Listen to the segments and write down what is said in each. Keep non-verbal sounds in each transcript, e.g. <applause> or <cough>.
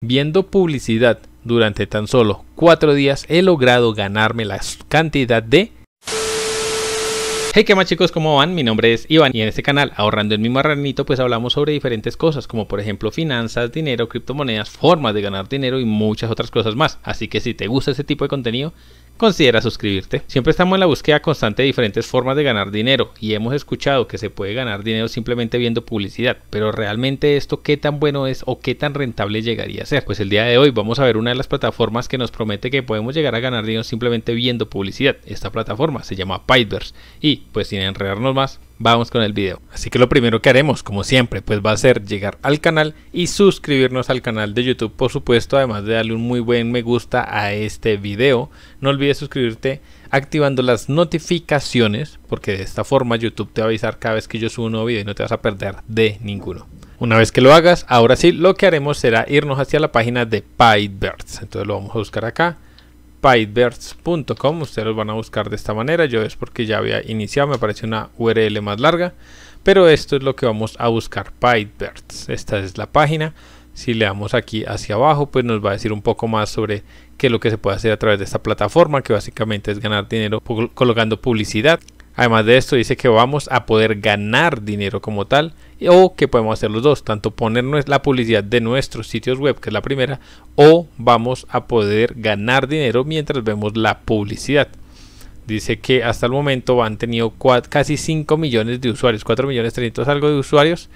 Viendo publicidad durante tan solo cuatro días he logrado ganarme la cantidad de... Hey, ¿qué más chicos? ¿Cómo van? Mi nombre es Iván y en este canal Ahorrando el mismo arranito, pues hablamos sobre diferentes cosas como por ejemplo finanzas, dinero, criptomonedas, formas de ganar dinero y muchas otras cosas más. Así que si te gusta ese tipo de contenido considera suscribirte. Siempre estamos en la búsqueda constante de diferentes formas de ganar dinero y hemos escuchado que se puede ganar dinero simplemente viendo publicidad, pero realmente esto qué tan bueno es o qué tan rentable llegaría a ser. Pues el día de hoy vamos a ver una de las plataformas que nos promete que podemos llegar a ganar dinero simplemente viendo publicidad. Esta plataforma se llama Pipers, y pues sin enredarnos más, vamos con el video. Así que lo primero que haremos, como siempre, pues va a ser llegar al canal y suscribirnos al canal de YouTube, por supuesto, además de darle un muy buen me gusta a este video. No olvides suscribirte activando las notificaciones, porque de esta forma YouTube te va a avisar cada vez que yo subo un nuevo video y no te vas a perder de ninguno. Una vez que lo hagas, ahora sí, lo que haremos será irnos hacia la página de Birds. Entonces lo vamos a buscar acá pyverse.com. Ustedes van a buscar de esta manera. Yo es porque ya había iniciado, me aparece una URL más larga. Pero esto es lo que vamos a buscar, PyBirds. Esta es la página. Si le damos aquí hacia abajo, pues nos va a decir un poco más sobre qué es lo que se puede hacer a través de esta plataforma, que básicamente es ganar dinero colocando publicidad. Además de esto, dice que vamos a poder ganar dinero como tal o que podemos hacer los dos, tanto ponernos la publicidad de nuestros sitios web, que es la primera, o vamos a poder ganar dinero mientras vemos la publicidad. Dice que hasta el momento han tenido casi 5 millones de usuarios, 4 millones 300 algo de usuarios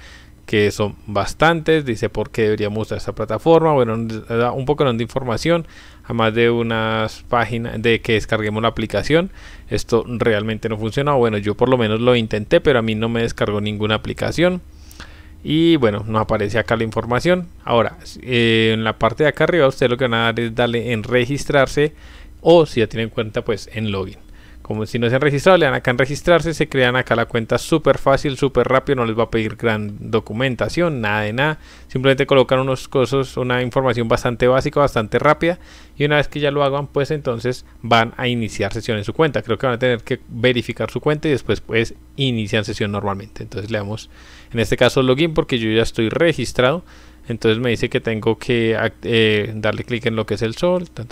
que son bastantes, dice por qué deberíamos usar esta plataforma, bueno, da un poco de información, además de unas páginas de que descarguemos la aplicación, esto realmente no funciona, bueno, yo por lo menos lo intenté, pero a mí no me descargó ninguna aplicación. Y bueno, nos aparece acá la información. Ahora, eh, en la parte de acá arriba, usted lo que van a dar es darle en registrarse o si ya tienen cuenta, pues en login. Como si no se han registrado, le dan acá en registrarse, se crean acá la cuenta súper fácil, súper rápido, no les va a pedir gran documentación, nada de nada. Simplemente colocan unos cosas, una información bastante básica, bastante rápida. Y una vez que ya lo hagan, pues entonces van a iniciar sesión en su cuenta. Creo que van a tener que verificar su cuenta y después pues inician sesión normalmente. Entonces le damos, en este caso, login porque yo ya estoy registrado. Entonces me dice que tengo que eh, darle clic en lo que es el sol. Ta,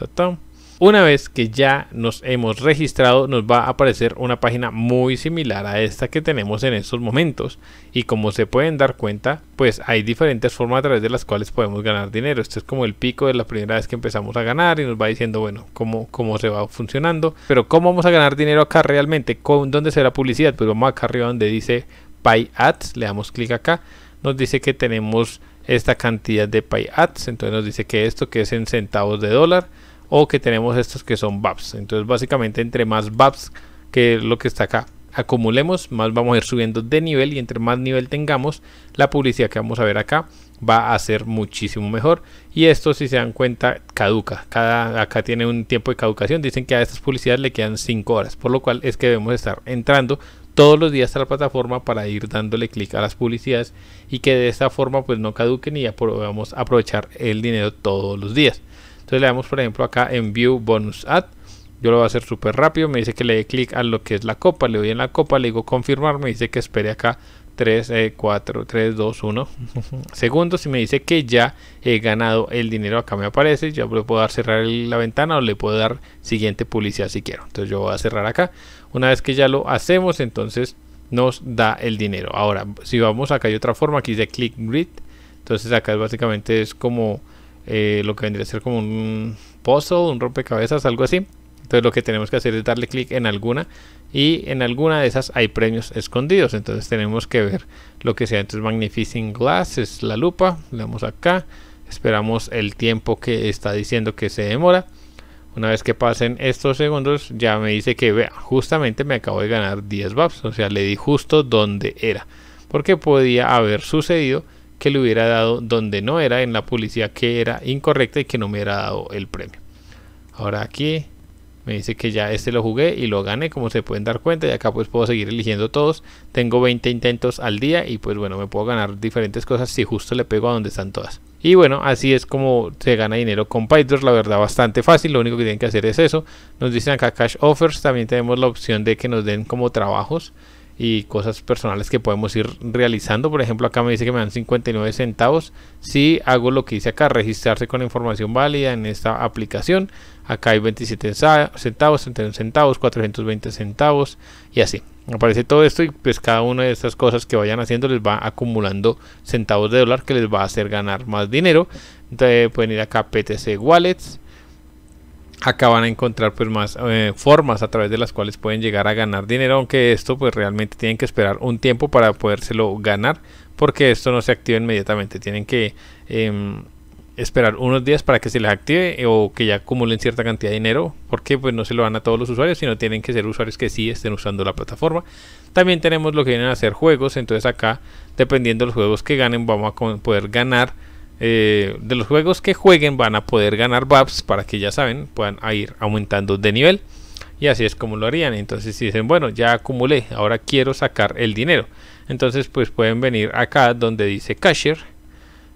una vez que ya nos hemos registrado nos va a aparecer una página muy similar a esta que tenemos en estos momentos y como se pueden dar cuenta pues hay diferentes formas a través de las cuales podemos ganar dinero. Esto es como el pico de la primera vez que empezamos a ganar y nos va diciendo bueno cómo, cómo se va funcionando. Pero cómo vamos a ganar dinero acá realmente, con dónde será publicidad, pues vamos acá arriba donde dice Pay Ads, le damos clic acá, nos dice que tenemos esta cantidad de Pay Ads, entonces nos dice que esto que es en centavos de dólar o que tenemos estos que son VAPs. Entonces básicamente entre más VAPs, que lo que está acá, acumulemos, más vamos a ir subiendo de nivel y entre más nivel tengamos, la publicidad que vamos a ver acá va a ser muchísimo mejor. Y esto, si se dan cuenta, caduca. Cada, acá tiene un tiempo de caducación. Dicen que a estas publicidades le quedan 5 horas, por lo cual es que debemos estar entrando todos los días a la plataforma para ir dándole clic a las publicidades y que de esta forma pues no caduquen y ya podamos aprovechar el dinero todos los días. Entonces le damos, por ejemplo, acá en View Bonus Add. Yo lo voy a hacer súper rápido. Me dice que le dé clic a lo que es la copa. Le doy en la copa, le digo confirmar. Me dice que espere acá 3, 4, 3, 2, 1 segundos. Y me dice que ya he ganado el dinero. Acá me aparece. Ya le puedo dar cerrar la ventana o le puedo dar siguiente publicidad si quiero. Entonces yo voy a cerrar acá. Una vez que ya lo hacemos, entonces nos da el dinero. Ahora, si vamos acá hay otra forma. Aquí dice click grid. Entonces acá es básicamente es como eh, lo que vendría a ser como un puzzle, un rompecabezas, algo así. Entonces lo que tenemos que hacer es darle clic en alguna y en alguna de esas hay premios escondidos. Entonces tenemos que ver lo que sea. Entonces Magnificing Glass es la lupa, le damos acá, esperamos el tiempo que está diciendo que se demora. Una vez que pasen estos segundos ya me dice que vea, justamente me acabo de ganar 10 buffs. o sea le di justo donde era, porque podía haber sucedido que le hubiera dado donde no era en la publicidad que era incorrecta y que no me hubiera dado el premio. Ahora aquí me dice que ya este lo jugué y lo gané, como se pueden dar cuenta, y acá pues puedo seguir eligiendo todos. Tengo 20 intentos al día y pues bueno, me puedo ganar diferentes cosas si justo le pego a donde están todas. Y bueno, así es como se gana dinero con Python. la verdad bastante fácil, lo único que tienen que hacer es eso. Nos dicen acá Cash Offers, también tenemos la opción de que nos den como trabajos y cosas personales que podemos ir realizando. Por ejemplo, acá me dice que me dan 59 centavos si hago lo que dice acá, registrarse con la información válida en esta aplicación. Acá hay 27 centavos, 31 centavos, 420 centavos y así. Aparece todo esto y pues cada una de estas cosas que vayan haciendo les va acumulando centavos de dólar que les va a hacer ganar más dinero. Entonces pueden ir acá a PTC Wallets acá van a encontrar pues más eh, formas a través de las cuales pueden llegar a ganar dinero aunque esto pues realmente tienen que esperar un tiempo para podérselo ganar porque esto no se activa inmediatamente tienen que em, esperar unos días para que se les active eh, o que ya acumulen cierta cantidad de dinero porque pues no se lo dan a todos los usuarios sino tienen que ser usuarios que sí estén usando la plataforma también tenemos lo que vienen a ser juegos entonces acá dependiendo de los juegos que ganen vamos a poder ganar eh, de los juegos que jueguen van a poder ganar VAPs para que ya saben, puedan ir aumentando de nivel. Y así es como lo harían. Entonces si dicen, bueno, ya acumulé, ahora quiero sacar el dinero. Entonces pues pueden venir acá donde dice cashier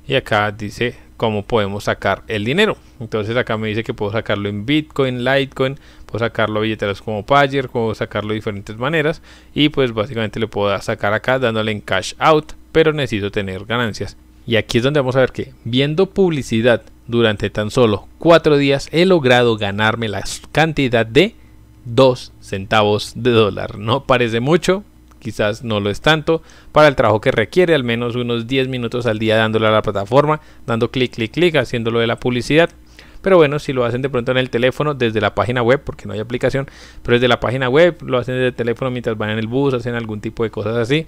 y acá dice cómo podemos sacar el dinero. Entonces acá me dice que puedo sacarlo en Bitcoin, Litecoin, puedo sacarlo a billeteras como Payer, puedo sacarlo de diferentes maneras y pues básicamente le puedo sacar acá dándole en cash out, pero necesito tener ganancias. Y aquí es donde vamos a ver que viendo publicidad durante tan solo 4 días he logrado ganarme la cantidad de 2 centavos de dólar. No parece mucho, quizás no lo es tanto, para el trabajo que requiere al menos unos 10 minutos al día dándole a la plataforma, dando clic, clic, clic, haciéndolo de la publicidad, pero bueno, si lo hacen de pronto en el teléfono, desde la página web, porque no hay aplicación, pero desde la página web, lo hacen desde el teléfono mientras van en el bus, hacen algún tipo de cosas así,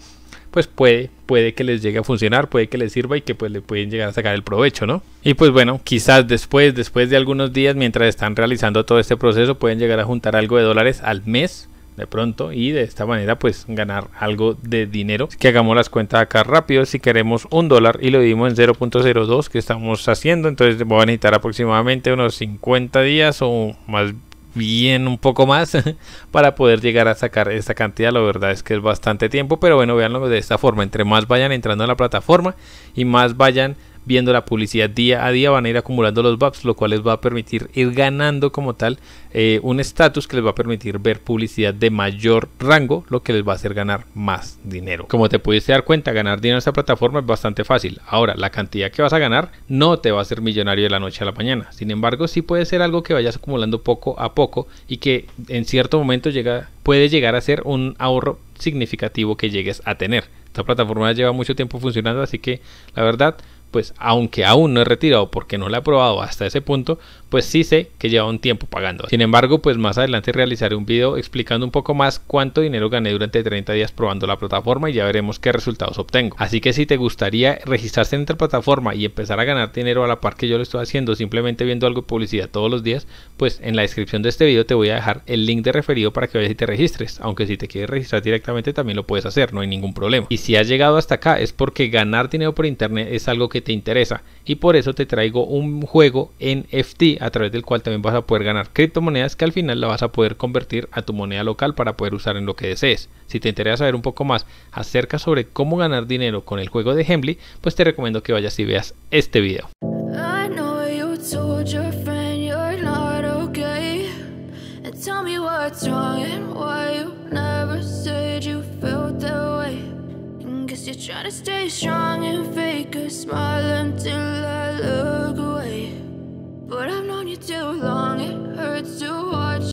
pues puede, puede que les llegue a funcionar, puede que les sirva y que pues le pueden llegar a sacar el provecho, ¿no? Y pues bueno, quizás después, después de algunos días, mientras están realizando todo este proceso, pueden llegar a juntar algo de dólares al mes de pronto y de esta manera pues ganar algo de dinero que hagamos las cuentas acá rápido si queremos un dólar y lo dimos en 0.02 que estamos haciendo entonces van a necesitar aproximadamente unos 50 días o más bien un poco más <laughs> para poder llegar a sacar esta cantidad. La verdad es que es bastante tiempo, pero bueno, veanlo de esta forma. Entre más vayan entrando a la plataforma y más vayan viendo la publicidad día a día, van a ir acumulando los bucks, lo cual les va a permitir ir ganando como tal eh, un estatus que les va a permitir ver publicidad de mayor rango, lo que les va a hacer ganar más dinero. Como te pudiste dar cuenta, ganar dinero en esta plataforma es bastante fácil. Ahora, la cantidad que vas a ganar no te va a hacer millonario de la noche a la mañana. Sin embargo, sí puede ser algo que vayas acumulando poco a poco y que en cierto momento llega, puede llegar a ser un ahorro significativo que llegues a tener. Esta plataforma lleva mucho tiempo funcionando, así que la verdad pues aunque aún no he retirado porque no la he probado hasta ese punto, pues sí sé que lleva un tiempo pagando. Sin embargo, pues más adelante realizaré un video explicando un poco más cuánto dinero gané durante 30 días probando la plataforma y ya veremos qué resultados obtengo. Así que si te gustaría registrarse en esta plataforma y empezar a ganar dinero a la par que yo lo estoy haciendo simplemente viendo algo de publicidad todos los días, pues en la descripción de este video te voy a dejar el link de referido para que veas y te registres. Aunque si te quieres registrar directamente también lo puedes hacer, no hay ningún problema. Y si has llegado hasta acá es porque ganar dinero por internet es algo que te interesa. Y por eso te traigo un juego en FT a través del cual también vas a poder ganar criptomonedas que al final la vas a poder convertir a tu moneda local para poder usar en lo que desees. Si te interesa saber un poco más acerca sobre cómo ganar dinero con el juego de Hemly, pues te recomiendo que vayas y veas este video. you try to stay strong and fake a smile until I look away. But I've known you too long, it hurts to watch.